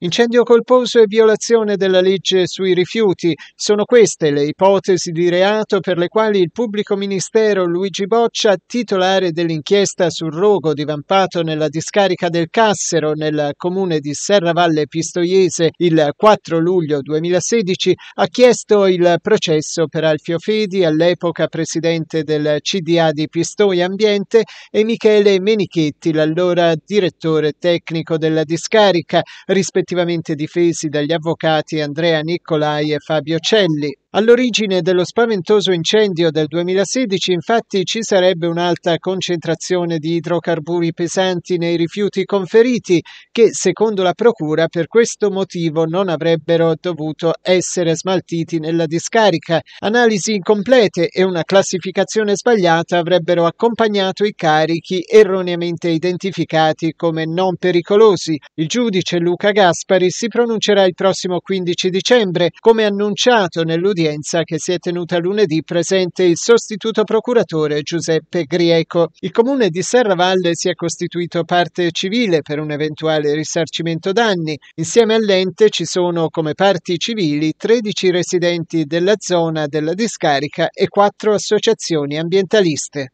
Incendio colposo e violazione della legge sui rifiuti sono queste le ipotesi di reato per le quali il pubblico ministero Luigi Boccia, titolare dell'inchiesta sul rogo divampato nella discarica del Cassero nel comune di Serravalle Pistoiese il 4 luglio 2016, ha chiesto il processo per Alfio Fedi, all'epoca presidente del CDA di Pistoia Ambiente, e Michele Menichetti, l'allora direttore tecnico della discarica, rispettivamente rispettivamente difesi dagli avvocati Andrea Niccolai e Fabio Celli. All'origine dello spaventoso incendio del 2016 infatti ci sarebbe un'alta concentrazione di idrocarburi pesanti nei rifiuti conferiti che, secondo la Procura, per questo motivo non avrebbero dovuto essere smaltiti nella discarica. Analisi incomplete e una classificazione sbagliata avrebbero accompagnato i carichi erroneamente identificati come non pericolosi. Il giudice Luca Gaspari si pronuncerà il prossimo 15 dicembre, come annunciato nell'udienza udienza che si è tenuta lunedì presente il sostituto procuratore Giuseppe Grieco. Il comune di Serravalle si è costituito parte civile per un eventuale risarcimento danni. Insieme all'ente ci sono come parti civili 13 residenti della zona della discarica e 4 associazioni ambientaliste.